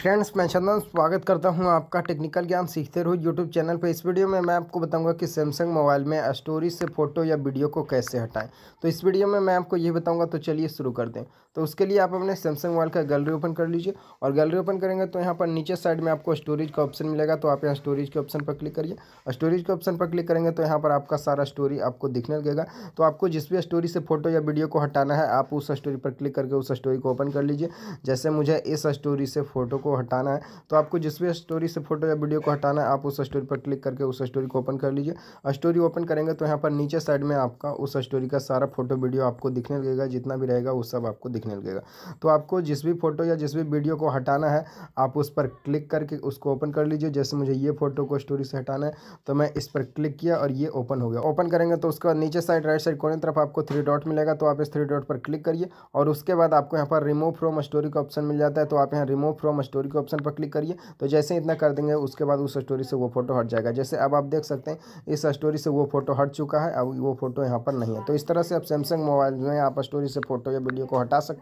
friends मैं चंदन स्वागत करता हूं आपका टेक्निकल ज्ञान सीखते रहो यूट्यूब चैनल पर इस वीडियो में मैं आपको बताऊंगा कि सैमसंग मोबाइल में स्टोरी से फ़ोटो या वीडियो को कैसे हटाएं तो इस वीडियो में मैं आपको ये बताऊंगा तो चलिए शुरू कर दें तो उसके लिए आप अपने सैमसंग मोबाइल का गैलरी ओपन कर लीजिए और गैलरी ओपन करेंगे तो यहाँ पर नीचे साइड में आपको स्टोरेज का ऑप्शन मिलेगा तो आप यहाँ स्टोरेज के ऑप्शन पर क्लिक करिए स्टोरेज के ऑप्शन पर क्लिक करेंगे तो यहाँ पर आपका सारा स्टोरी आपको दिखने लगेगा तो आपको जिस भी स्टोरी से फोटो या वीडियो को हटाना है आप उस स्टोरी पर क्लिक करके उस स्टोरी को ओपन कर लीजिए जैसे मुझे इस स्टोरी से फ़ोटो को हटाना है तो आपको जिस भी स्टोरी से फोटो या वीडियो को हटाना है आप उस स्टोरी पर क्लिक करके उस स्टोरी को ओपन कर लीजिए स्टोरी ओपन करेंगे तो यहाँ पर नीचे साइड में आपका उस स्टोरी का सारा फोटो वीडियो आपको दिखने लगेगा जितना भी रहेगा वो सब आपको दिखने लगेगा तो आपको जिस भी फोटो या जिस भी वीडियो को हटाना है आप उस पर क्लिक करके उसको ओपन कर लीजिए जैसे मुझे ये फोटो को स्टोरी से हटाना है तो मैं इस पर क्लिक किया और ये ओपन हो गया ओपन करेंगे तो उसके बाद नीचे साइड राइट साइड कोने तरफ आपको थ्री डॉट मिलेगा तो आप इस थ्री डॉट पर क्लिक करिए और उसके बाद आपको यहाँ पर रिमूव फ्रॉम स्टोरी का ऑप्शन मिल जाता है तो आप यहाँ रिमूव फ्रॉम स्टोरी के ऑप्शन पर क्लिक करिए तो जैसे इतना कर देंगे उसके बाद उस स्टोरी से वो फोटो हट जाएगा जैसे अब आप देख सकते हैं इस स्टोरी से वो फोटो हट चुका है अब वो फोटो यहाँ पर नहीं है तो इस तरह से आप सैमसंग मोबाइल में आप स्टोरी से फोटो या वीडियो को हटा सकते हैं